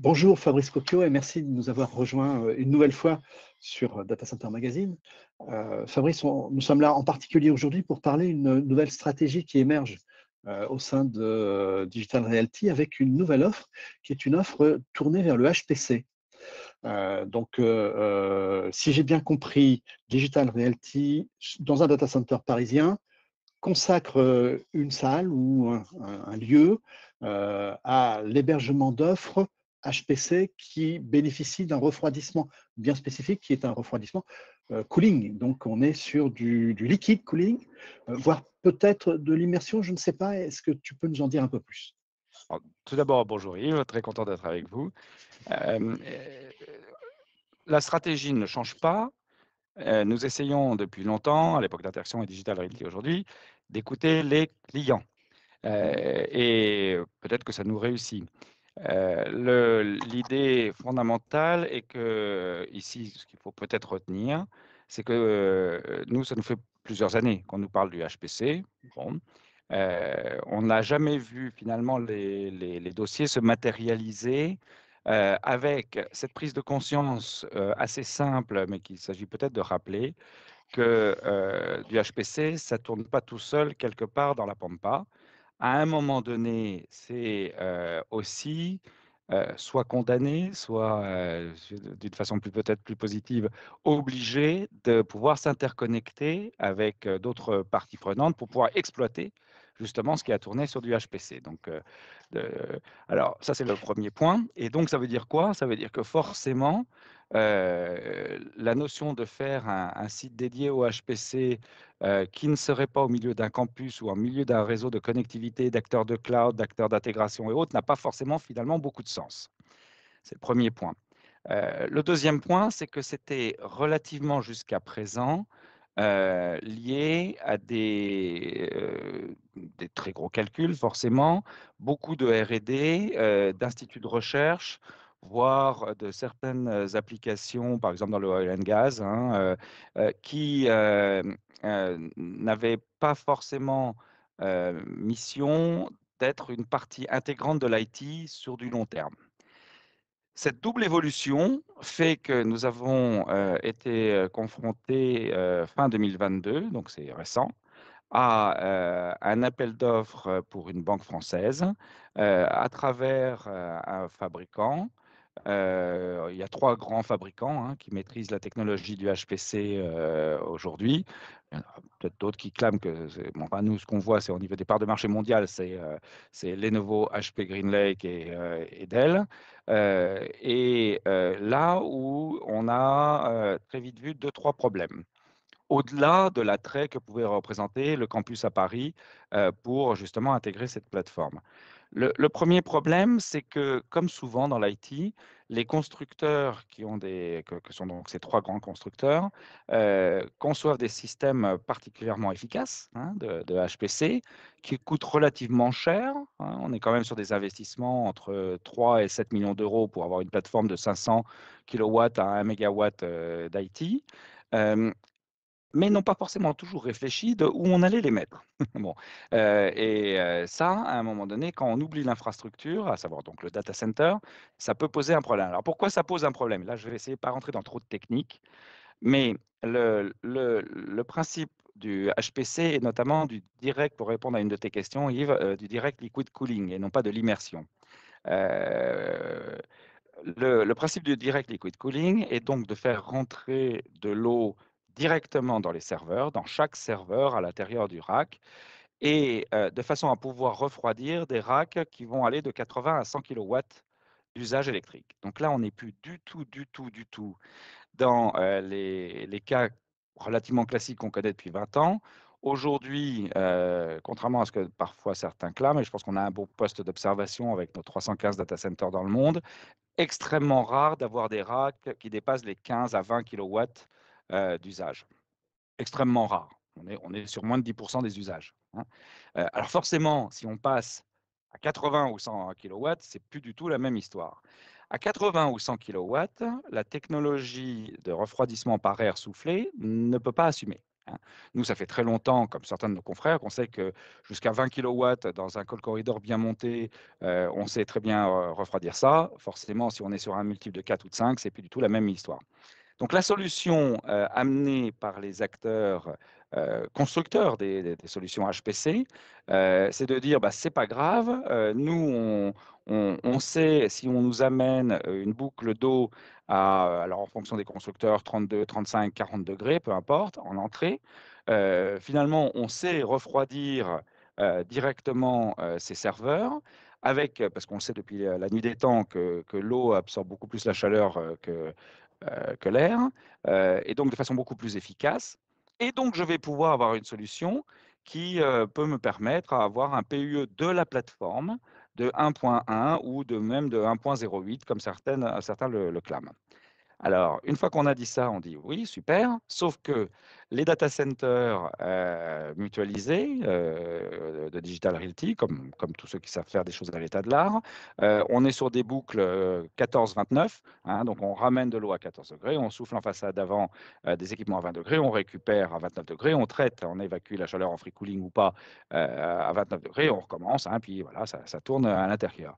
Bonjour Fabrice Coquio et merci de nous avoir rejoints euh, une nouvelle fois sur euh, Data Center Magazine. Euh, Fabrice, nous sommes là en particulier aujourd'hui pour parler d'une nouvelle stratégie qui émerge au sein de Digital Reality avec une nouvelle offre qui est une offre tournée vers le HPC. donc, si j'ai bien compris, Digital Reality, dans un data center parisien, consacre une salle ou un, un lieu à l'hébergement d'offres HPC qui bénéficie d'un refroidissement bien spécifique, qui est un refroidissement euh, cooling. Donc, on est sur du, liquide cooling, euh, voire peut-être de l'immersion, je ne sais pas. Est-ce que tu peux nous en dire un peu plus Tout d'abord, bonjour Yves, très content d'être avec vous. Euh, la stratégie ne change pas. Nous essayons depuis longtemps, à l'époque d'Interaction et Digital Reality aujourd'hui, d'écouter les clients. et peut-être que ça nous réussit. Euh, l'idée fondamentale est que, ici, ce qu'il faut peut-être retenir, c'est que euh, nous, ça nous fait plusieurs années qu'on nous parle du HPC. Bon. Euh, on n'a jamais vu finalement les, les dossiers se matérialiser avec cette prise de conscience assez simple, mais qu'il s'agit peut-être de rappeler, que du HPC, ça ne tourne pas tout seul quelque part dans la pampa à un moment donné, c'est aussi soit condamné, soit, d'une façon plus peut-être plus positive, obligé de pouvoir s'interconnecter avec d'autres parties prenantes pour pouvoir exploiter justement ce qui a tourné sur du HPC. Donc, alors ça c'est le premier point. Et donc ça veut dire quoi Ça veut dire que forcément, euh, la notion de faire un, site dédié au HPC euh, qui ne serait pas au milieu d'un campus ou au milieu d'un réseau de connectivité, d'acteurs de cloud, d'acteurs d'intégration et autres n'a pas forcément finalement beaucoup de sens. C'est le premier point. Euh, le deuxième point, c'est que c'était relativement jusqu'à présent lié à des, des, très gros calculs, forcément, beaucoup de RD, d'instituts de recherche voire de certaines applications, par exemple dans le oil and gas, hein, qui n'avaient pas forcément mission d'être une partie intégrante de l'IT sur du long terme. Cette double évolution fait que nous avons été confrontés fin 2022, donc c'est récent, à un appel d'offres pour une banque française à travers un fabricant euh, il y a trois grands fabricants hein, qui maîtrisent la technologie du HPC euh, aujourd'hui. Il y en a peut-être d'autres qui clament que, bon, nous, ce qu'on voit, c'est au niveau des parts de marché mondiales, c'est euh, Lenovo, HP GreenLake et Dell. et là où on a très vite vu deux, trois problèmes au-delà de l'attrait que pouvait représenter le campus à Paris pour justement intégrer cette plateforme. Le, premier problème, c'est que, comme souvent dans l'IT, les constructeurs qui ont des, que, sont donc ces trois grands constructeurs, euh, conçoivent des systèmes particulièrement efficaces hein, de, HPC qui coûtent relativement cher. Hein. on est quand même sur des investissements entre 3 et 7 millions d'euros pour avoir une plateforme de 500 kW à 1 MW d'IT mais n'ont pas forcément toujours réfléchi de où on allait les mettre. bon. Euh, et euh, ça, à un moment donné, quand on oublie l'infrastructure, à savoir donc le data center, ça peut poser un problème. Alors pourquoi ça pose un problème Là, je vais essayer de pas rentrer dans trop de techniques, mais le, le, principe du HPC et notamment du direct, pour répondre à une de tes questions, Yves, euh, du direct liquid cooling et non pas de l'immersion. Le, le principe du direct liquid cooling est donc de faire rentrer de l'eau directement dans les serveurs, dans chaque serveur à l'intérieur du rack, et euh, de façon à pouvoir refroidir des racks qui vont aller de 80 à 100 kW d'usage électrique. Donc là, on n'est plus du tout, du tout, du tout dans euh, les, cas relativement classiques qu'on connaît depuis 20 ans. Aujourd'hui, euh, contrairement à ce que parfois certains clament, et je pense qu'on a un beau poste d'observation avec nos 315 data centers dans le monde, extrêmement rare d'avoir des racks qui dépassent les 15 à 20 kilowatts euh, d'usage. Extrêmement rare. On est, on est, sur moins de 10% des usages. Hein. Euh, alors forcément, si on passe à 80 ou 100 kW, c'est plus du tout la même histoire. À 80 ou 100 kW, la technologie de refroidissement par air soufflé ne peut pas assumer. Hein. Nous, ça fait très longtemps, comme certains de nos confrères, qu'on sait que jusqu'à 20 kW dans un col corridor bien monté, euh, on sait très bien refroidir ça. Forcément, si on est sur un multiple de 4 ou de 5, c'est plus du tout la même histoire. Donc la solution euh, amenée par les acteurs euh, constructeurs des, solutions HPC, euh, c'est de dire bah, c'est pas grave, nous on, on, sait si on nous amène une boucle d'eau à, alors en fonction des constructeurs, 32, 35, 40 degrés, peu importe, en entrée, finalement on sait refroidir directement ces serveurs avec, parce qu'on sait depuis la nuit des temps, que, que l'eau absorbe beaucoup plus la chaleur que, euh, que l'air, euh, et donc de façon beaucoup plus efficace. Et donc, je vais pouvoir avoir une solution qui euh, peut me permettre à avoir un PUE de la plateforme de 1.1 ou de même de 1.08, comme certaines, certains le clament. Alors, une fois qu'on a dit ça, on dit oui, super, sauf que les data centers euh, mutualisés euh, de Digital Realty, comme, comme tous ceux qui savent faire des choses à l'état de l'art. Euh, on est sur des boucles 14-29, hein, donc on ramène de l'eau à 14 degrés, on souffle en façade avant des équipements à 20 degrés, on récupère à 29 degrés, on traite, on évacue la chaleur en free cooling ou pas à 29 degrés, on recommence, hein, puis voilà, ça tourne à l'intérieur.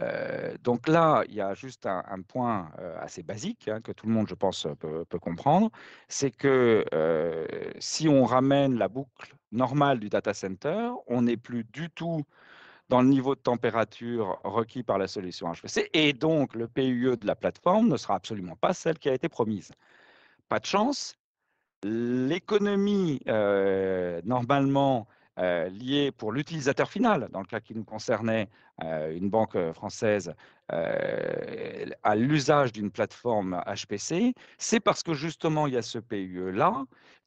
Euh, donc là, il y a juste un, point euh, assez basique hein, que tout le monde, je pense, peut, comprendre, c'est que euh, si on ramène la boucle normale du data center, on n'est plus du tout dans le niveau de température requis par la solution HVC et donc le PUE de la plateforme ne sera absolument pas celle qui a été promise. Pas de chance, l'économie normalement euh, liés pour l'utilisateur final, dans le cas qui nous concernait, euh, une banque euh, française, à l'usage d'une plateforme HPC, c'est parce que justement il y a ce PUE-là,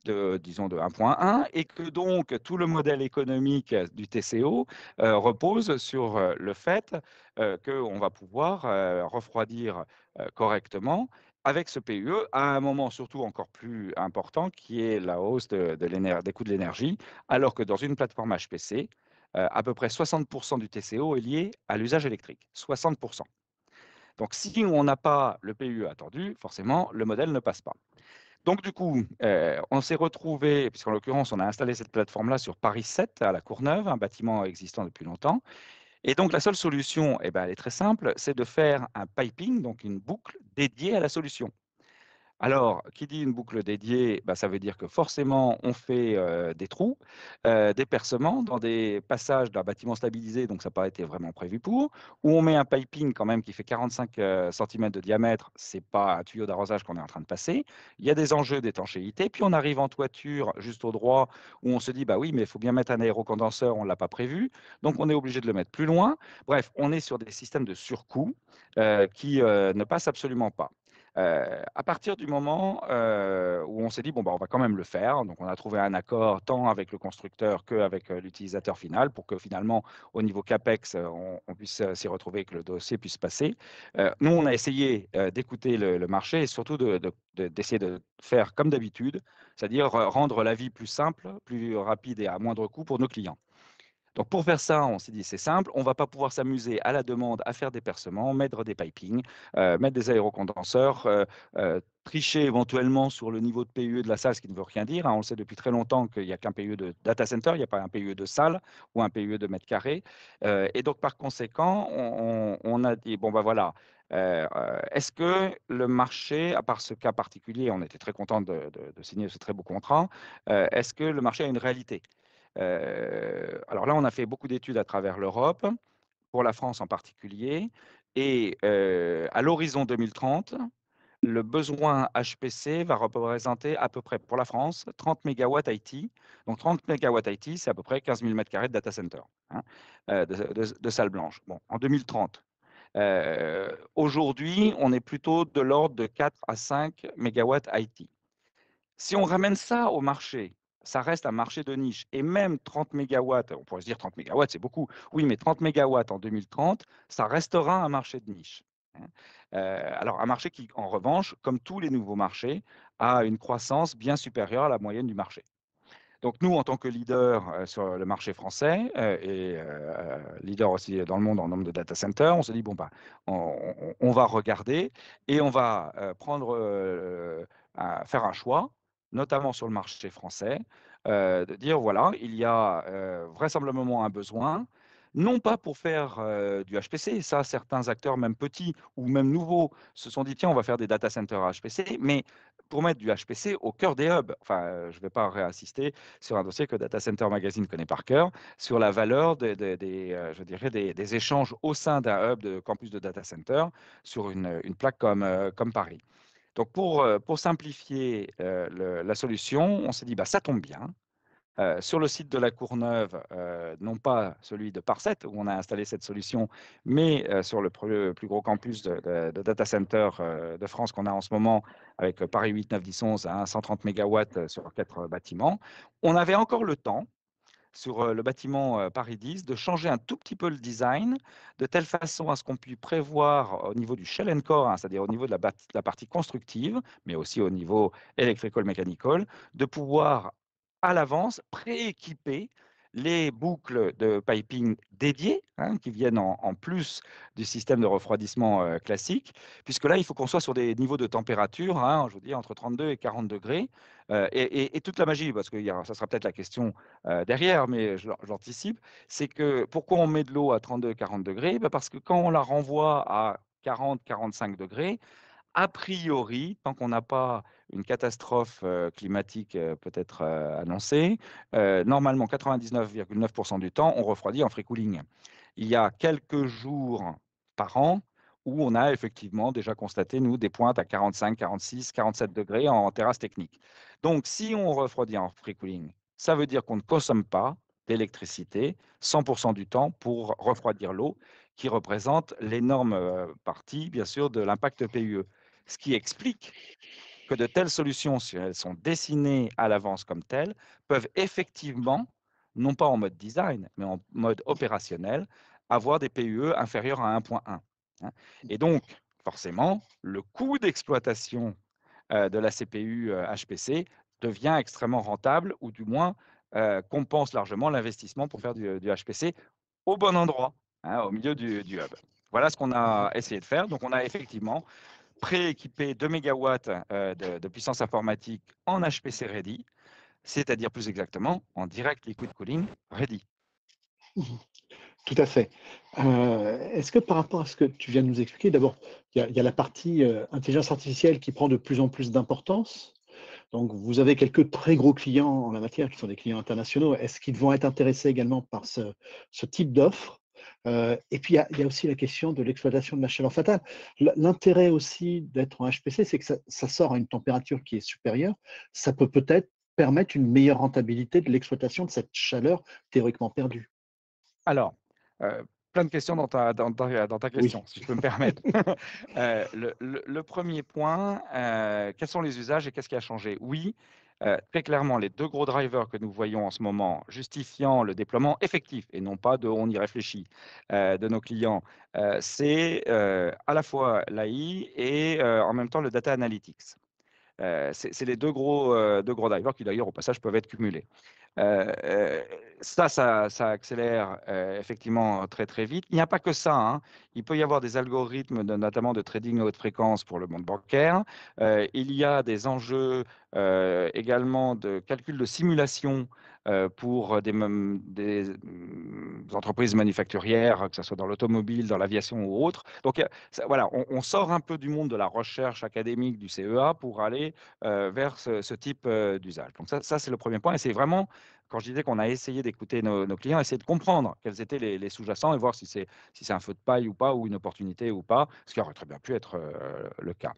de, disons de 1.1, et que donc tout le modèle économique du TCO repose sur le fait qu'on va pouvoir refroidir correctement avec ce PUE à un moment surtout encore plus important qui est la hausse des coûts de l'énergie, alors que dans une plateforme HPC, euh, à peu près 60% du TCO est lié à l'usage électrique. 60%. Donc si on n'a pas le PUE attendu, forcément, le modèle ne passe pas. Donc du coup, euh, on s'est retrouvé, puisqu'en l'occurrence, on a installé cette plateforme-là sur Paris 7 à La Courneuve, un bâtiment existant depuis longtemps, et donc, la seule solution, eh ben, elle est très simple, c'est de faire un piping, donc une boucle dédiée à la solution. Alors, qui dit une boucle dédiée, bah, ça veut dire que forcément, on fait des trous, des percements dans des passages d'un bâtiment stabilisé, donc ça n'a pas été vraiment prévu pour, où on met un piping quand même qui fait 45 cm de diamètre, c'est pas un tuyau d'arrosage qu'on est en train de passer. Il y a des enjeux d'étanchéité, puis on arrive en toiture juste au droit, où on se dit, bah oui, mais il faut bien mettre un aérocondenseur, on ne l'a pas prévu, donc on est obligé de le mettre plus loin. Bref, on est sur des systèmes de surcoût qui ne passent absolument pas à partir du moment où on s'est dit, bon, bah, on va quand même le faire, donc on a trouvé un accord tant avec le constructeur que avec l'utilisateur final pour que finalement, au niveau CAPEX, on, puisse s'y retrouver et que le dossier puisse passer. nous, on a essayé d'écouter le, marché et surtout d'essayer de faire comme d'habitude, c'est-à-dire rendre la vie plus simple, plus rapide et à moindre coût pour nos clients. Donc pour faire ça, on s'est dit c'est simple, on ne va pas pouvoir s'amuser à la demande à faire des percements, mettre des piping, euh, mettre des aérocondenseurs, euh, euh, tricher éventuellement sur le niveau de PUE de la salle, ce qui ne veut rien dire. Hein. On sait depuis très longtemps qu'il n'y a qu'un PUE de data center, il n'y a pas un PUE de salle ou un PUE de mètre carré. et donc par conséquent, on, a dit bon ben voilà. Est-ce que le marché, à part ce cas particulier, on était très content de, signer ce très beau contrat, est-ce que le marché a une réalité alors là, on a fait beaucoup d'études à travers l'Europe, pour la France en particulier, et à l'horizon 2030, le besoin HPC va représenter à peu près pour la France 30 MW IT. Donc 30 MW IT, c'est à peu près 15 000 m2 de data center, hein, de, de, de salle blanche. Bon, en 2030, Aujourd'hui, on est plutôt de l'ordre de 4 à 5 MW IT. Si on ramène ça au marché, ça reste un marché de niche. Et même 30 MW, on pourrait se dire 30 MW, c'est beaucoup. Oui, mais 30 MW en 2030, ça restera un marché de niche. Hein. Euh, alors, un marché qui, en revanche, comme tous les nouveaux marchés, a une croissance bien supérieure à la moyenne du marché. Donc, nous, en tant que leader euh, sur le marché français euh, et leader aussi dans le monde en nombre de data centers, on se dit, bon, bah, on, va regarder et on va prendre, faire un choix notamment sur le marché français, euh, de dire voilà, il y a euh, vraisemblablement un besoin, non pas pour faire euh, du HPC, ça certains acteurs, même petits ou même nouveaux, se sont dit tiens, on va faire des data centers HPC, mais pour mettre du HPC au cœur des hubs. Enfin, je ne vais pas réassister sur un dossier que Data Center Magazine connaît par cœur, sur la valeur des, je dirais des, échanges au sein d'un hub de campus de data center sur une, plaque comme Paris. Donc, pour, simplifier la solution, on s'est dit, bah, ça tombe bien. sur le site de la Courneuve, non pas celui de Parset, où on a installé cette solution, mais sur le, plus gros campus de, data center de France qu'on a en ce moment, avec Paris 8, 9, 10, 11 à 130 MW sur quatre bâtiments, on avait encore le temps sur le bâtiment Paris 10, de changer un tout petit peu le design, de telle façon à ce qu'on puisse prévoir au niveau du shell and core, hein, c'est-à-dire au niveau de la, partie constructive, mais aussi au niveau électrique mécanique, de pouvoir à l'avance prééquiper les boucles de piping dédiées, hein, qui viennent en, plus du système de refroidissement euh, classique, puisque là, il faut qu'on soit sur des niveaux de température, hein, je vous dis, entre 32 et 40 degrés, euh, et, toute la magie, parce que y ça sera peut-être la question euh, derrière, mais j'anticipe, c'est que pourquoi on met de l'eau à 32-40 degrés bah, Parce que quand on la renvoie à 40-45 degrés, a priori, tant qu'on n'a pas une catastrophe climatique peut-être annoncée, normalement 99,9% du temps, on refroidit en free cooling. Il y a quelques jours par an où on a effectivement déjà constaté, nous, des pointes à 45, 46, 47 degrés en terrasse technique. Donc, si on refroidit en free cooling, ça veut dire qu'on ne consomme pas d'électricité 100% du temps pour refroidir l'eau, qui représente l'énorme partie, bien sûr, de l'impact PUE. Ce qui explique que de telles solutions, si elles sont dessinées à l'avance comme telles, peuvent effectivement, non pas en mode design, mais en mode opérationnel, avoir des PUE inférieurs à 1.1. Hein. Et donc, forcément, le coût d'exploitation euh, de la CPU HPC euh, devient extrêmement rentable, ou du moins euh, compense largement l'investissement pour faire du, HPC au bon endroit, hein, au milieu du, du hub. Voilà ce qu'on a essayé de faire. Donc, on a effectivement prééquipé 2 MW euh, de, puissance informatique en HPC Ready, c'est-à-dire plus exactement en direct liquid cooling Ready. Tout à fait. Euh, est-ce que par rapport à ce que tu viens de nous expliquer, d'abord, il y, a la partie euh, intelligence artificielle qui prend de plus en plus d'importance. Donc, vous avez quelques très gros clients en la matière qui sont des clients internationaux. Est-ce qu'ils vont être intéressés également par ce, ce type d'offre euh, et puis, il y, a aussi la question de l'exploitation de la chaleur fatale. L'intérêt aussi d'être en HPC, c'est que ça, sort à une température qui est supérieure. Ça peut peut-être permettre une meilleure rentabilité de l'exploitation de cette chaleur théoriquement perdue. Alors, euh, plein de questions dans ta, dans ta, question, si je peux me permettre. Euh, le, le, premier point, quels sont les usages et qu'est-ce qui a changé Oui, euh, très clairement, les deux gros drivers que nous voyons en ce moment justifiant le déploiement effectif et non pas de on y réfléchit euh, de nos clients, euh, c'est à la fois l'AI et en même temps le data analytics. c'est les deux gros, deux gros drivers qui d'ailleurs au passage peuvent être cumulés. Euh, euh, ça, ça, ça, accélère euh, effectivement très très vite. Il n'y a pas que ça. Hein. Il peut y avoir des algorithmes, notamment de trading à haute fréquence pour le monde bancaire. il y a des enjeux également de calcul de simulation pour des, des, entreprises manufacturières, que ce soit dans l'automobile, dans l'aviation ou autre. Donc voilà, on, sort un peu du monde de la recherche académique du CEA pour aller vers ce, type d'usage. Donc ça, ça c'est le premier point et c'est vraiment quand je disais qu'on a essayé d'écouter nos, clients, essayer de comprendre quels étaient les, sous-jacents et voir si c'est si un feu de paille ou pas, ou une opportunité ou pas, ce qui aurait très bien pu être euh, le cas.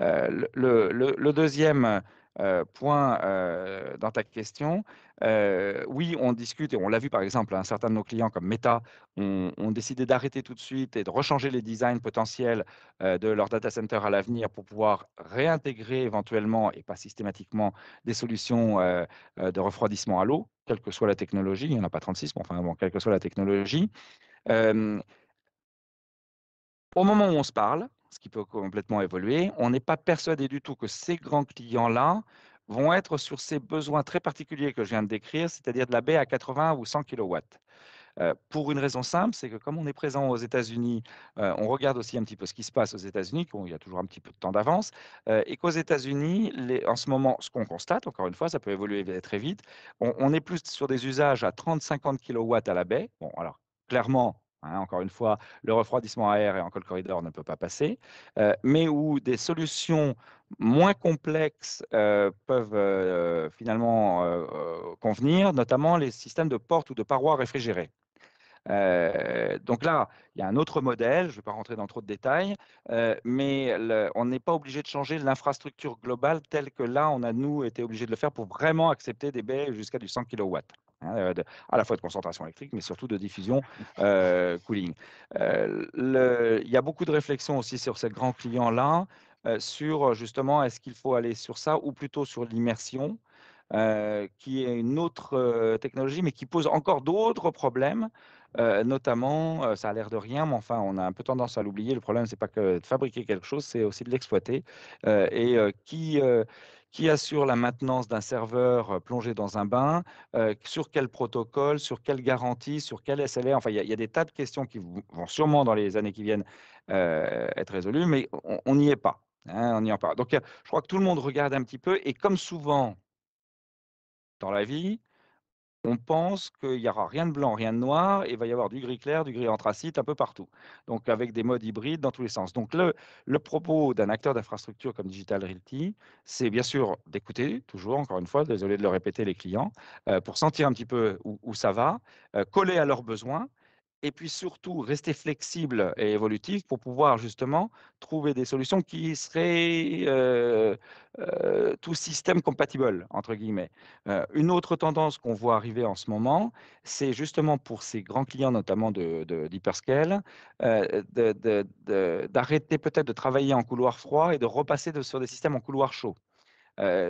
Euh, le, le, le, deuxième point dans ta question, oui, on discute et on l'a vu par exemple, un hein, certain de nos clients comme Meta ont, décidé d'arrêter tout de suite et de rechanger les designs potentiels de leur data center à l'avenir pour pouvoir réintégrer éventuellement et pas systématiquement des solutions de refroidissement à l'eau, quelle que soit la technologie, il n'y en a pas 36, mais enfin quelle que soit la technologie. au moment où on se parle, ce qui peut complètement évoluer. On n'est pas persuadé du tout que ces grands clients-là vont être sur ces besoins très particuliers que je viens de décrire, c'est-à-dire de la baie à 80 ou 100 kW. Euh, pour une raison simple, c'est que comme on est présent aux États-Unis, euh, on regarde aussi un petit peu ce qui se passe aux États-Unis, il y a toujours un petit peu de temps d'avance, euh, et qu'aux États-Unis, en ce moment, ce qu'on constate, encore une fois, ça peut évoluer très vite, on, est plus sur des usages à 30-50 kW à la baie. Bon, alors clairement, Hein, encore une fois, le refroidissement à air et en le corridor ne peut pas passer, euh, mais où des solutions moins complexes euh, peuvent euh, finalement convenir, notamment les systèmes de portes ou de parois réfrigérées. donc là, il y a un autre modèle, je ne vais pas rentrer dans trop de détails, mais on n'est pas obligé de changer l'infrastructure globale telle que là, on a, nous, été obligé de le faire pour vraiment accepter des baies jusqu'à du 100 kW. Hein, euh, à la fois de concentration électrique, mais surtout de diffusion euh, cooling. Euh, il y a beaucoup de réflexions aussi sur ce grand client là sur justement est-ce qu'il faut aller sur ça ou plutôt sur l'immersion qui est une autre technologie, mais qui pose encore d'autres problèmes, notamment, ça a l'air de rien, mais enfin, on a un peu tendance à l'oublier. Le problème, c'est pas que de fabriquer quelque chose, c'est aussi de l'exploiter. et qui, qui assure la maintenance d'un serveur euh, plongé dans un bain, euh, sur quel protocole, sur quelle garantie, sur quel SLA. Enfin, il y, a, des tas de questions qui vont sûrement dans les années qui viennent euh, être résolues, mais on n'y est pas. Hein, on n'y est pas. Donc, je crois que tout le monde regarde un petit peu, et comme souvent dans la vie, on pense qu'il n'y aura rien de blanc, rien de noir, et il va y avoir du gris clair, du gris anthracite un peu partout, donc avec des modes hybrides dans tous les sens. Donc le, le propos d'un acteur d'infrastructure comme Digital Realty, c'est bien sûr d'écouter, toujours, encore une fois, désolé de le répéter, les clients, euh, pour sentir un petit peu où, ça va, euh, coller à leurs besoins, et puis surtout rester flexible et évolutif pour pouvoir justement trouver des solutions qui seraient euh, euh, tout système compatible, entre guillemets. Euh, une autre tendance qu'on voit arriver en ce moment, c'est justement pour ces grands clients, notamment d'hyperscale, de, d'arrêter peut-être de travailler en couloir froid et de repasser sur des systèmes en couloir chaud.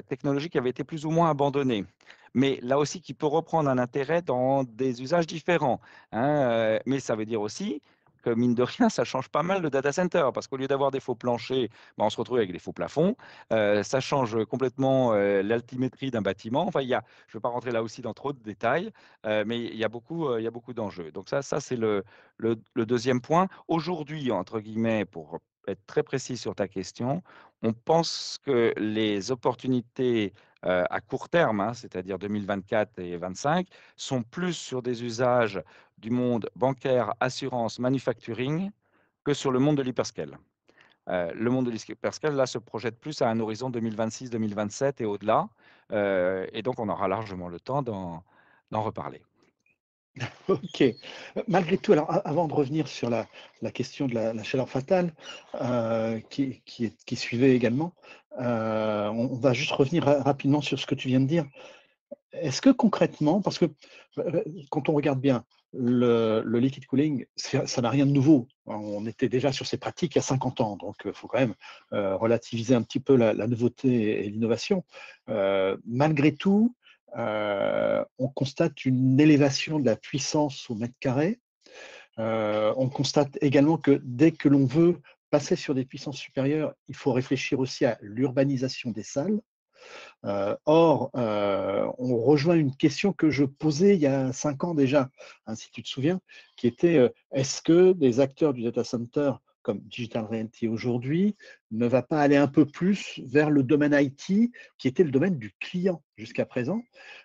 technologie qui avait été plus ou moins abandonnée mais là aussi qui peut reprendre un intérêt dans des usages différents. Hein, euh, mais ça veut dire aussi que mine de rien, ça change pas mal le data center parce qu'au lieu d'avoir des faux planchers, bah, on se retrouve avec des faux plafonds. Euh, ça change complètement euh, l'altimétrie d'un bâtiment. Enfin, il y a, je ne vais pas rentrer là aussi dans trop de détails, mais il y a beaucoup, il y beaucoup d'enjeux. Donc ça, ça c'est le, le deuxième point. Aujourd'hui, entre guillemets, pour être très précis sur ta question, on pense que les opportunités euh, à court terme, hein, c'est-à-dire 2024 et 2025, sont plus sur des usages du monde bancaire, assurance, manufacturing que sur le monde de l'hyperscale. Euh, le monde de l'hyperscale, là, se projette plus à un horizon 2026-2027 et au-delà. Euh, et donc, on aura largement le temps d'en reparler. Ok. Malgré tout, alors avant de revenir sur la, question de la, chaleur fatale euh, qui, est, qui, suivait également, euh, on, va juste revenir rapidement sur ce que tu viens de dire. Est-ce que concrètement, parce que euh, quand on regarde bien le, le liquid cooling, ça n'a rien de nouveau. On était déjà sur ces pratiques il y a 50 ans, donc il faut quand même relativiser un petit peu la, nouveauté et l'innovation. malgré tout, euh, on constate une élévation de la puissance au mètre carré. Euh, on constate également que dès que l'on veut passer sur des puissances supérieures, il faut réfléchir aussi à l'urbanisation des salles. Euh, or, on rejoint une question que je posais il y a cinq ans déjà, hein, si tu te souviens, qui était est-ce que des acteurs du data center comme Digital Reality aujourd'hui, ne va pas aller un peu plus vers le domaine IT, qui était le domaine du client jusqu'à présent,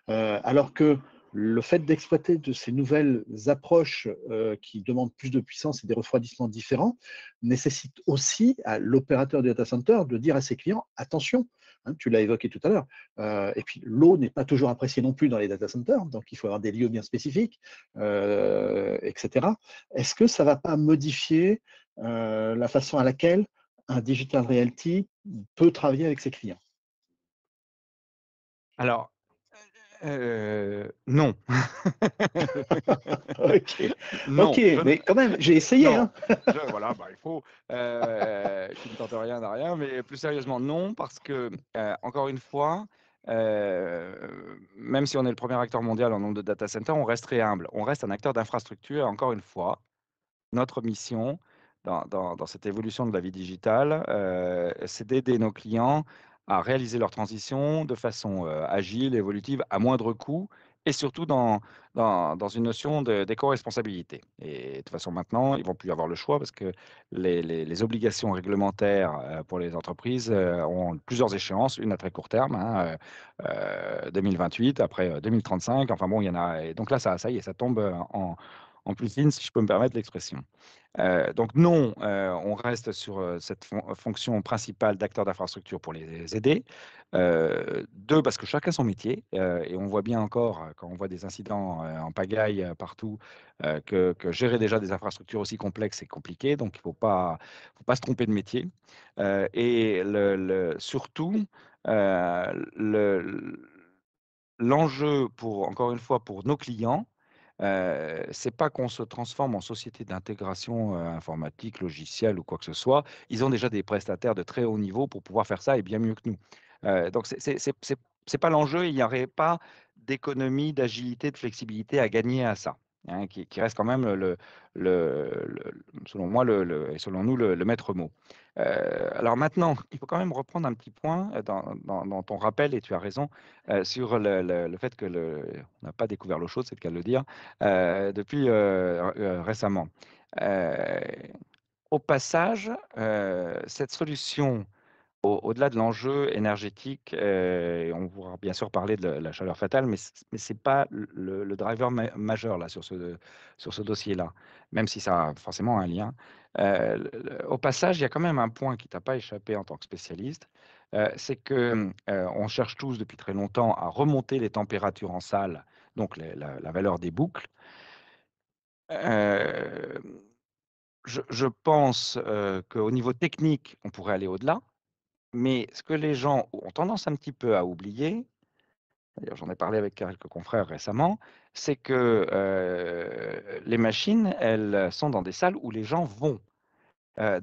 euh, alors que le fait d'exploiter de ces nouvelles approches euh, qui demandent plus de puissance et des refroidissements différents nécessite aussi à l'opérateur du data center de dire à ses clients attention, hein, tu l'as évoqué tout à l'heure. Euh, et puis l'eau n'est pas toujours appréciée non plus dans les data centers, donc il faut avoir des lieux bien spécifiques, etc. Est-ce que ça ne va pas modifier euh, la façon à laquelle un digital reality peut travailler avec ses clients Alors, euh, euh, non. Ok, ok, mais quand même, j'ai essayé. Hein. voilà, bah, il faut. je ne tente rien à rien, mais plus sérieusement, non, parce que, encore une fois, même si on est le premier acteur mondial en nombre de data centers, on reste très humble. On reste un acteur d'infrastructure. Et encore une fois, notre mission, dans, cette évolution de la vie digitale, euh, c'est d'aider nos clients à réaliser leur transition de façon euh, agile, évolutive, à moindre coût et surtout dans, une notion d'éco-responsabilité. Et de toute façon, maintenant, ils vont plus avoir le choix parce que les, obligations réglementaires euh, pour les entreprises ont plusieurs échéances, une à très court terme, 2028, hein, après 2035, enfin bon, il y en a. donc là, ça, y est, ça tombe en, en plus fine, si je peux me permettre l'expression donc non, on reste sur cette fonction principale d'acteur d'infrastructure pour les aider. deux, parce que chacun son métier, et on voit bien encore quand on voit des incidents en pagaille partout que, gérer déjà des infrastructures aussi complexes et compliqué, donc il ne faut pas, se tromper de métier. et surtout, l'enjeu pour encore une fois pour nos clients, ce c'est pas qu'on se transforme en société d'intégration informatique, logicielle ou quoi que ce soit. Ils ont déjà des prestataires de très haut niveau pour pouvoir faire ça et bien mieux que nous. donc, c'est n'est pas l'enjeu. Il n'y aurait pas d'économie, d'agilité, de flexibilité à gagner à ça. Hein, qui, reste quand même, le, le, selon moi, le, et selon nous, le, maître mot alors maintenant, il faut quand même reprendre un petit point dans, ton rappel, et tu as raison, sur le, fait que n'a pas découvert l'eau chaude, c'est le cas de le dire, depuis récemment. au passage, cette solution au-delà de l'enjeu énergétique, euh, on pourra bien sûr parler de la, chaleur fatale, mais ce n'est pas le, driver majeur là, sur ce, sur ce dossier-là, même si ça a forcément un lien. Euh, au passage, il y a quand même un point qui t'a pas échappé en tant que spécialiste, euh, c'est que on cherche tous depuis très longtemps à remonter les températures en salle, donc la, valeur des boucles. Je, je, pense qu'au niveau technique, on pourrait aller au-delà. Mais ce que les gens ont tendance un petit peu à oublier, d'ailleurs j'en ai parlé avec quelques confrères récemment, c'est que mmh. les machines, elles sont dans des salles où les gens vont.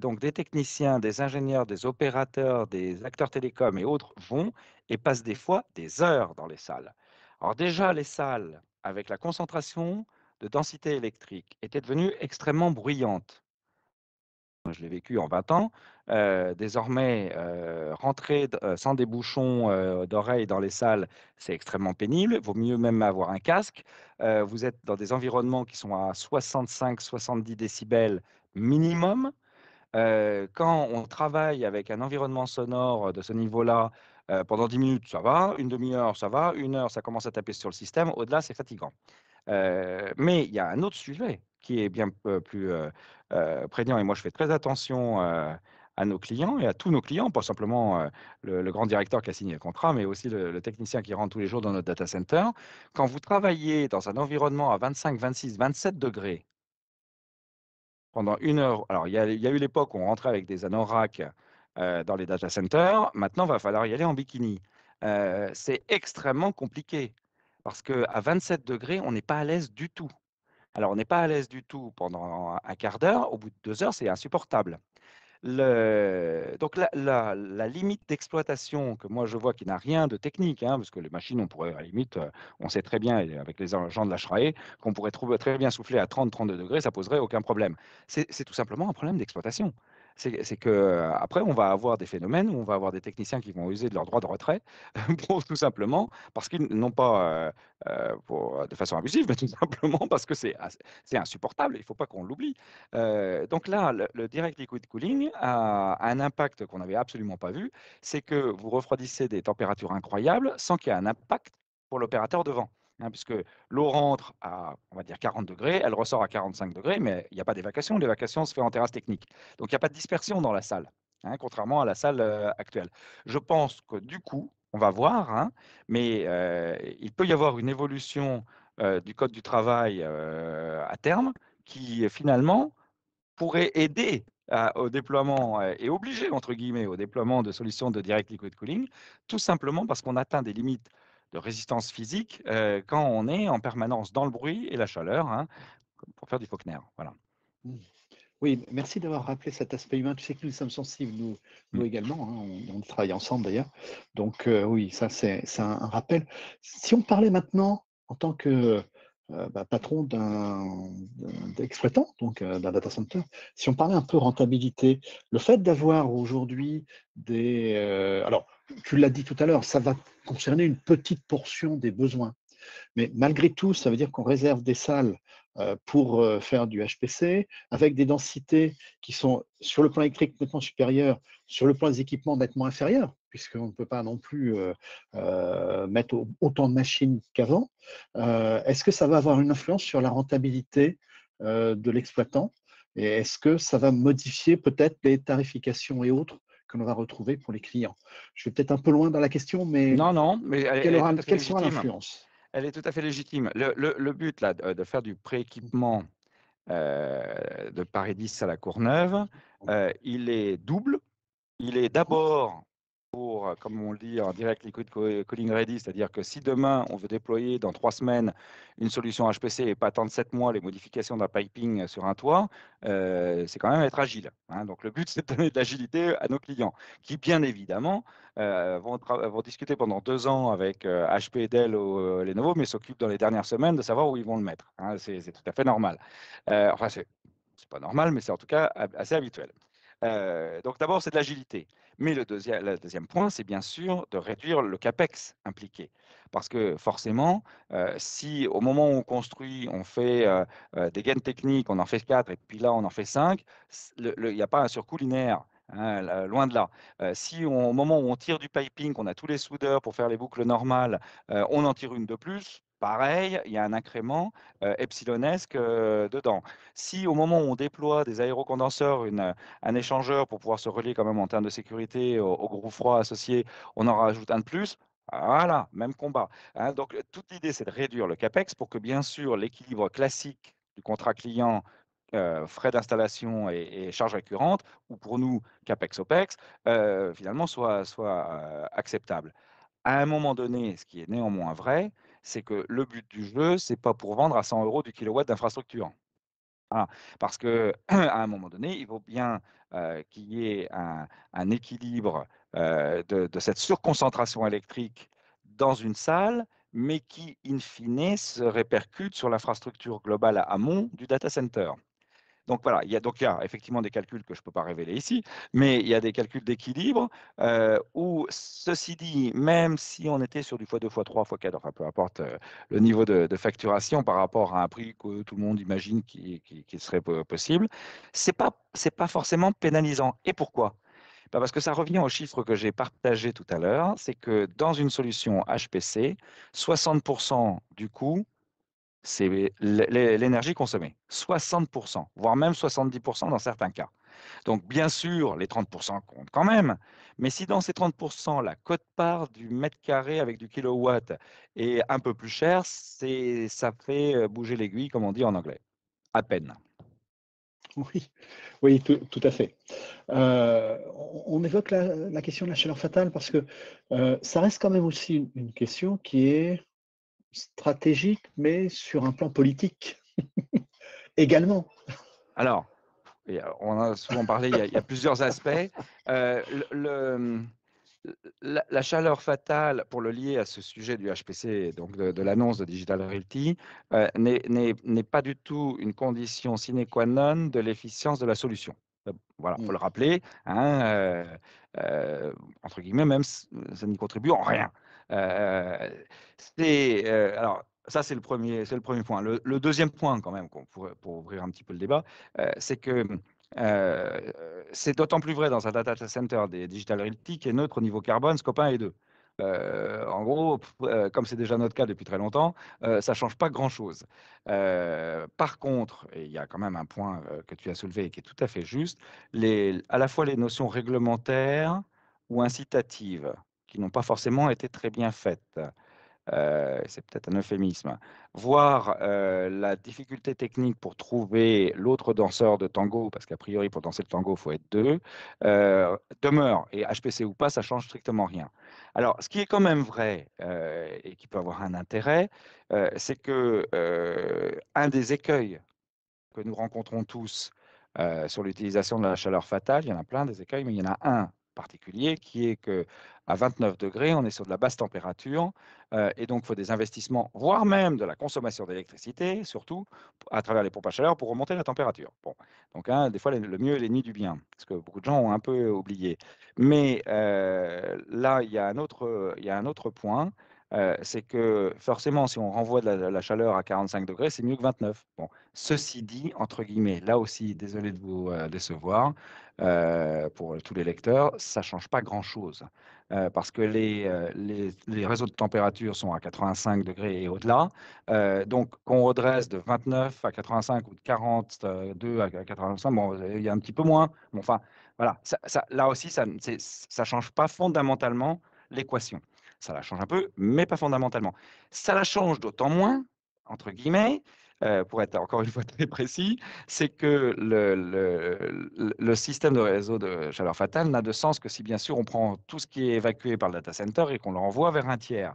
donc des techniciens, des ingénieurs, des opérateurs, des acteurs télécoms et autres vont et passent des fois des heures dans les salles. Alors déjà, les salles, avec la concentration de densité électrique, étaient devenues extrêmement bruyantes je l'ai vécu en 20 ans. désormais, rentrer sans des bouchons d'oreilles dans les salles, c'est extrêmement pénible. Vaut mieux même avoir un casque. vous êtes dans des environnements qui sont à 65-70 décibels minimum. quand on travaille avec un environnement sonore de ce niveau-là, pendant 10 minutes, ça va. Une demi-heure, ça va. Une heure, ça commence à taper sur le système. Au-delà, c'est fatigant. mais il y a un autre sujet qui est bien plus euh, et moi, je fais très attention euh, à nos clients et à tous nos clients, pas simplement euh, le, grand directeur qui a signé le contrat, mais aussi le, technicien qui rentre tous les jours dans notre data center. Quand vous travaillez dans un environnement à 25, 26, 27 degrés pendant une heure, alors il y a, il y a eu l'époque où on rentrait avec des anoraks euh, dans les data centers, maintenant il va falloir y aller en bikini. c'est extrêmement compliqué parce qu'à 27 degrés, on n'est pas à l'aise du tout. Alors, on n'est pas à l'aise du tout pendant un quart d'heure. Au bout de deux heures, c'est insupportable. donc la, limite d'exploitation que moi je vois qui n'a rien de technique, hein, parce que les machines, on pourrait à la limite, euh, on sait très bien avec les gens de la Schrae qu'on pourrait trouver, très bien souffler à 30-32 degrés, ça poserait aucun problème. C'est tout simplement un problème d'exploitation c'est que après, on va avoir des phénomènes où on va avoir des techniciens qui vont user de leur droit de retrait, tout simplement parce qu'ils n'ont pas, de façon abusive, mais tout simplement parce que c'est insupportable. Il ne faut pas qu'on l'oublie. donc là, le, le, direct liquid cooling a un impact qu'on n'avait absolument pas vu, c'est que vous refroidissez des températures incroyables sans qu'il y ait un impact pour l'opérateur devant. Hein, puisque l'eau rentre à, on va dire, 40 degrés, elle ressort à 45 degrés, mais il n'y a pas d'évacuation, l'évacuation se fait en terrasse technique. Donc, il n'y a pas de dispersion dans la salle, hein, contrairement à la salle actuelle. Je pense que du coup, on va voir, hein, mais il peut y avoir une évolution du Code du travail à terme qui, euh, finalement, pourrait aider au déploiement et obligé, entre guillemets, au déploiement de solutions de direct liquid cooling, tout simplement parce qu'on atteint des limites de résistance physique euh, quand on est en permanence dans le bruit et la chaleur hein, pour faire du Faulkner. Voilà. Mmh. Oui, merci d'avoir rappelé cet aspect humain. Tu sais que nous sommes sensibles, nous, nous mmh. également. Hein, on, travaille ensemble d'ailleurs. Donc euh, oui, ça c'est un, rappel. Si on parlait maintenant en tant que euh, bah, patron d'un exploitant, donc d'un data center, si on parlait un peu rentabilité, le fait d'avoir aujourd'hui des... alors, tu l'as dit tout à l'heure, ça va concerner une petite portion des besoins. Mais malgré tout, ça veut dire qu'on réserve des salles euh, pour euh, faire du HPC avec des densités qui sont sur le plan électrique nettement supérieures, sur le plan des équipements nettement inférieures, puisqu'on ne peut pas non plus euh, mettre autant de machines qu'avant. Est-ce que ça va avoir une influence sur la rentabilité de l'exploitant Et est-ce que ça va modifier peut-être les tarifications et autres que va retrouver pour les clients. Je vais peut-être un peu loin dans la question, mais, non, non, mais elle, quelle, elle sera l'influence Elle est tout à fait légitime. Le, but là, de, faire du prééquipement euh, de Paris 10 à la Courneuve, euh, il est double. Il est d'abord pour, euh, comme on le dit en direct liquid cooling ready, c'est-à-dire que si demain on veut déployer dans trois semaines une solution HPC et pas attendre sept mois les modifications d'un piping sur un toit, euh, c'est quand même être agile. Hein. Donc le but c'est de donner de l'agilité à nos clients, qui bien évidemment euh, vont, discuter pendant deux ans avec HP HP, Dell ou Lenovo, mais s'occupent dans les dernières semaines de savoir où ils vont le mettre. Hein. C'est tout à fait normal. enfin c'est pas normal, mais c'est en tout cas assez habituel. Euh, donc d'abord, c'est de l'agilité. Mais le, deuxième point, c'est bien sûr de réduire le CAPEX impliqué. Parce que forcément, euh, si au moment où on construit, on fait euh, des gaines techniques, on en fait 4 et puis là, on en fait 5, il n'y a pas un surcoût linéaire. Hein, loin de là. si au moment où on tire du piping, on a tous les soudeurs pour faire les boucles normales, on en tire une de plus, pareil, il y a un incrément euh, epsilonesque euh, dedans. Si au moment où on déploie des aérocondenseurs, euh, un échangeur pour pouvoir se relier quand même en termes de sécurité au, groupe froid associé, on en rajoute un de plus, voilà, même combat. Hein. donc euh, toute l'idée, c'est de réduire le CAPEX pour que bien sûr l'équilibre classique du contrat client frais d'installation et, charges récurrentes, ou pour nous CAPEX-OPEX, finalement soit, soit acceptable. À un moment donné, ce qui est néanmoins vrai, c'est que le but du jeu, c'est pas pour vendre à 100 euros du kilowatt d'infrastructure. parce que à un moment donné, il vaut bien euh, qu'il y ait un, équilibre euh, de, de, cette surconcentration électrique dans une salle, mais qui, in fine, se répercute sur l'infrastructure globale à amont du data center. Donc voilà, il y a, donc, effectivement des calculs que je ne peux pas révéler ici, mais il y a des calculs d'équilibre euh, où, ceci dit, même si on était sur du x2, x3, x4, peu importe euh, le niveau de, facturation par rapport à un prix que tout le monde imagine qui, serait possible, ce n'est pas, pas forcément pénalisant. Et pourquoi bah, parce que ça revient aux chiffre que j'ai partagé tout à l'heure, c'est que dans une solution HPC, 60% du coût c'est l'énergie consommée. 60%, voire même 70% dans certains cas. Donc, bien sûr, les 30% comptent quand même, mais si dans ces 30%, la cote-part du mètre carré avec du kilowatt est un peu plus chère, ça fait euh, bouger l'aiguille, comme on dit en anglais, à peine. Oui, oui tout, à fait. Euh, on évoque la, question de la chaleur fatale parce que euh, ça reste quand même aussi une question qui est stratégique, mais sur un plan politique également. Alors, on a souvent parlé, il, y a, plusieurs aspects. Euh, le, la, chaleur fatale, pour le lier à ce sujet du HPC, donc de, l'annonce de Digital Realty, euh, n'est pas du tout une condition sine qua non de l'efficience de la solution. Euh, voilà, faut mm. le rappeler. Hein, entre guillemets, même ça n'y contribue en rien. Euh, c'est euh, alors ça, c'est le premier, le premier point. Le, deuxième point, quand même, pour, pour ouvrir un petit peu le débat, euh, c'est que c'est d'autant plus vrai dans un data center des digital reality qui est neutre au niveau carbone, scope 1 et 2. en gros, comme c'est déjà notre cas depuis très longtemps, ça ne change pas grand-chose. par contre, il y a quand même un point que tu as soulevé et qui est tout à fait juste, les, à la fois les notions réglementaires ou incitatives qui n'ont pas forcément été très bien faites. Euh, c'est peut-être un euphémisme, hein. voir euh, la difficulté technique pour trouver l'autre danseur de tango, parce qu'a priori pour danser le tango, il faut être deux, euh, demeure, et HPC ou pas, ça change strictement rien. Alors, ce qui est quand même vrai et qui peut avoir un intérêt, c'est que un des écueils que nous rencontrons tous sur l'utilisation de la chaleur fatale, il y en a plein des écueils, mais il y en a un particulier, qui est que à 29 degrés, on est sur de la basse température, euh, et donc il faut des investissements, voire même de la consommation d'électricité, surtout à travers les pompes à chaleur, pour remonter la température. Bon, donc hein, des fois, le mieux est l'ennemi du bien, parce que beaucoup de gens ont un peu oublié. Mais euh, là, il a un autre, il y a un autre point, euh, c'est que forcément, si on renvoie de la, chaleur à 45 degrés, c'est mieux que 29. Bon, ceci dit, entre guillemets, là aussi, désolé de vous euh, décevoir euh, pour tous les lecteurs, ça ne change pas grand-chose parce que les, réseaux de température sont à 85 degrés et au-delà. donc, qu'on redresse de 29 à 85 ou de 42 à 85, bon, il y a un petit peu moins. Bon, enfin, voilà, là aussi, ça ne change pas fondamentalement l'équation ça la change un peu, mais pas fondamentalement. Ça la change d'autant moins, entre guillemets, euh, pour être encore une fois très précis, c'est que le, système de réseau de chaleur fatale n'a de sens que si, bien sûr, on prend tout ce qui est évacué par le data center et qu'on le renvoie vers un tiers.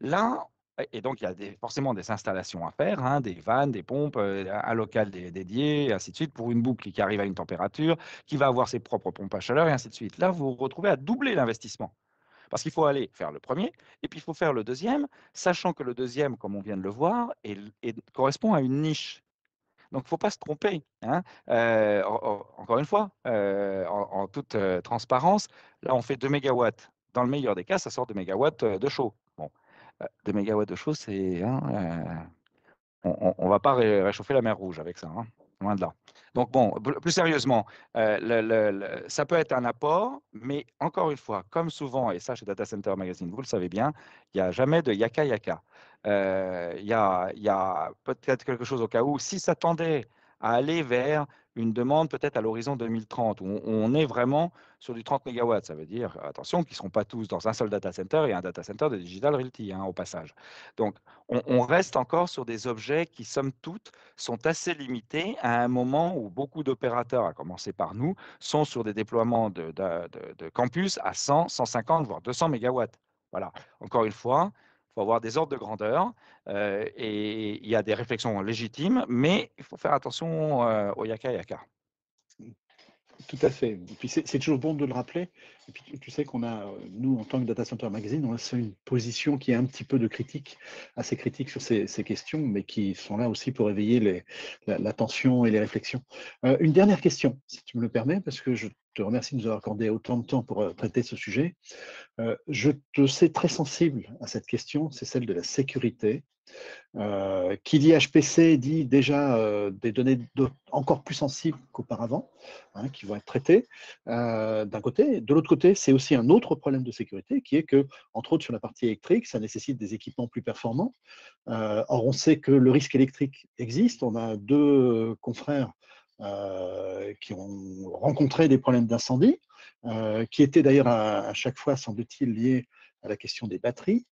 Là, et donc, il y a forcément des installations à faire, hein, des vannes, des pompes, un euh, local dédié, et ainsi de suite, pour une boucle qui arrive à une température, qui va avoir ses propres pompes à chaleur, et ainsi de suite. Là, vous vous retrouvez à doubler l'investissement. Parce qu'il faut aller faire le premier, et puis il faut faire le deuxième, sachant que le deuxième, comme on vient de le voir, correspond à une niche. Donc, il ne faut pas se tromper. Hein. Euh, encore une fois, euh, en, toute euh, transparence, là, on fait 2 mégawatts. Dans le meilleur des cas, ça sort 2 mégawatts de chaud. Bon, 2 mégawatts de chaud, c'est... Hein, on ne va pas réchauffer la mer Rouge avec ça. Hein loin de là. Donc, bon, plus sérieusement, euh, ça peut être un apport, mais encore une fois, comme souvent, et ça chez Data Center Magazine, vous le savez bien, il n'y a jamais de yaka yaka. Euh, il y a, y a peut-être quelque chose au cas où, si ça tendait à aller vers une demande peut-être à l'horizon 2030, où on est vraiment sur du 30 MW. Ça veut dire, attention, qu'ils ne seront pas tous dans un seul data center et un data center de Digital Realty, hein, au passage. Donc, on, reste encore sur des objets qui, somme toute, sont assez limités à un moment où beaucoup d'opérateurs, à commencer par nous, sont sur des déploiements de, de campus à 100, 150, voire 200 MW. Voilà. Encore une fois, faut avoir des ordres de grandeur euh, et il y a des réflexions légitimes, mais il faut faire attention euh, au yaka yaka. Tout à fait. Et puis c'est toujours bon de le rappeler. Et puis tu sais qu'on a, euh, nous, en tant que Data Center Magazine, on a une position qui est un petit peu de critique, assez critique sur ces, questions, mais qui sont là aussi pour éveiller l'attention et les réflexions. Euh, une dernière question, si tu me le permets, parce que je te remercie de nous avoir accordé autant de temps pour euh, traiter ce sujet. je te sais très sensible à cette question, c'est celle de la sécurité qui euh, dit HPC dit déjà euh, des données encore plus sensibles qu'auparavant, hein, qui vont être traitées euh, d'un côté. De l'autre côté, c'est aussi un autre problème de sécurité qui est que, entre autres sur la partie électrique, ça nécessite des équipements plus performants. or, on sait que le risque électrique existe. On a deux confrères qui ont rencontré des problèmes d'incendie, qui étaient d'ailleurs à, chaque fois, semble-t-il, liés à la question des batteries.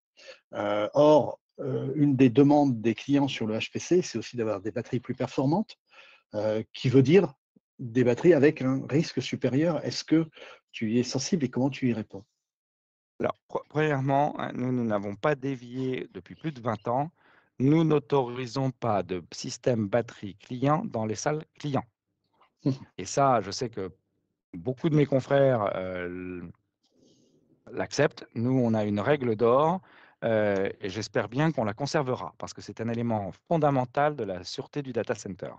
or, euh, une des demandes des clients sur le HPC, c'est aussi d'avoir des batteries plus performantes, euh, qui veut dire des batteries avec un risque supérieur. Est-ce que tu y es sensible et comment tu y réponds Alors, premièrement, hein, nous n'avons pas dévié depuis plus de 20 ans. Nous n'autorisons pas de système batterie client dans les salles clients. Mmh. Et ça, je sais que beaucoup de mes confrères euh, l'acceptent. Nous, on a une règle d'or euh, et j'espère bien qu'on la conservera, parce que c'est un élément fondamental de la sûreté du data center.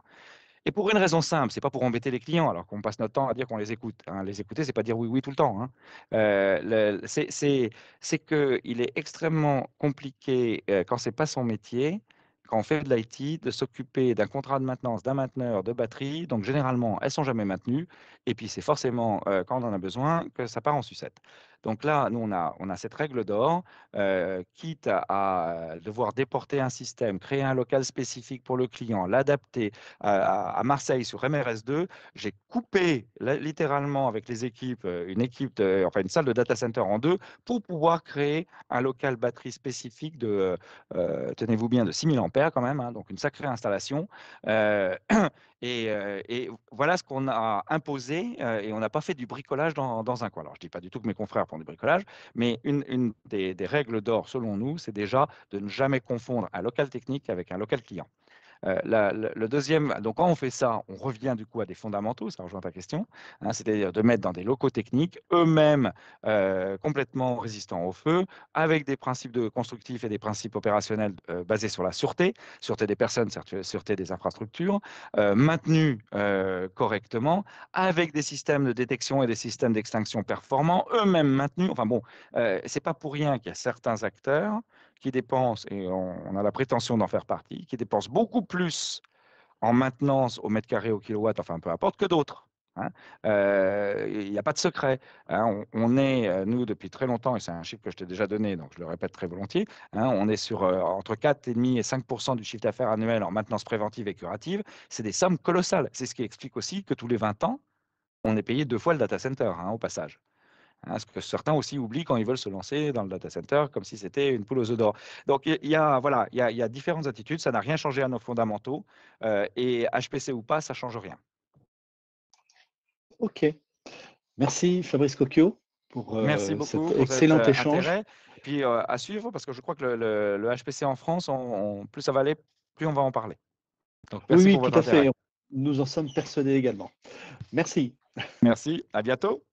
Et pour une raison simple, c'est pas pour embêter les clients, alors qu'on passe notre temps à dire qu'on les écoute. Hein. Les écouter, c'est pas dire oui, oui tout le temps. Hein. Euh, c'est que c'est qu'il est extrêmement compliqué, euh, quand c'est pas son métier, quand on fait de l'IT, de s'occuper d'un contrat de maintenance, d'un mainteneur, de batterie. Donc, généralement, elles sont jamais maintenues. Et puis, c'est forcément, quand on en a besoin, que ça part en sucette. Donc là, nous, on a, cette règle d'or, euh, quitte à, devoir déporter un système, créer un local spécifique pour le client, l'adapter à, Marseille sur MRS2. J'ai coupé littéralement avec les équipes, euh, une équipe, enfin une salle de data center en deux pour pouvoir créer un local batterie spécifique de, euh, tenez-vous bien, de 6000 ampères quand même, hein, donc une sacrée installation. Et, euh, voilà ce qu'on a imposé euh, et on n'a pas fait du bricolage dans, un coin. Alors, je ne dis pas du tout que mes confrères font du bricolage, mais une, des règles d'or, selon nous, c'est déjà de ne jamais confondre un local technique avec un local client. Euh, le deuxième, donc quand on fait ça, on revient du coup à des fondamentaux, ça rejoint ta question, hein, c'est-à-dire de mettre dans des locaux techniques, eux-mêmes euh, complètement résistants au feu, avec des principes de constructifs et des principes opérationnels euh, basés sur la sûreté, sûreté des personnes, sûreté des infrastructures, maintenus correctement, avec des systèmes de détection et des systèmes d'extinction performants, eux-mêmes maintenus. Enfin bon, c'est pas pour rien qu'il y a certains acteurs qui dépensent, et on, a la prétention d'en faire partie, qui dépensent beaucoup plus en maintenance au mètre carré, au kilowatt, enfin peu importe, que d'autres. Hein. Euh, il n'y a pas de secret. Hein. on, est, euh, nous, depuis très longtemps, et c'est un chiffre que je t'ai déjà donné, donc je le répète très volontiers, hein, on est sur euh, entre 4,5 et 5 du chiffre d'affaires annuel en maintenance préventive et curative. C'est des sommes colossales. C'est ce qui explique aussi que tous les 20 ans, on est payé deux fois le data center, au passage. Hein, ce que certains aussi oublient quand ils veulent se lancer dans le data center, comme si c'était une poule aux œufs d'or. Donc il y a voilà, il y, a, différentes attitudes. Ça n'a rien changé à nos fondamentaux euh, et HPC ou pas, ça change rien. Ok. Merci Fabrice Cocchio pour euh, cet excellent euh, échange. Et puis euh, à suivre parce que je crois que le, HPC en France, plus ça va aller, plus on va en parler. oui, oui tout à fait. Nous en sommes persuadés également. Merci. Merci. À bientôt.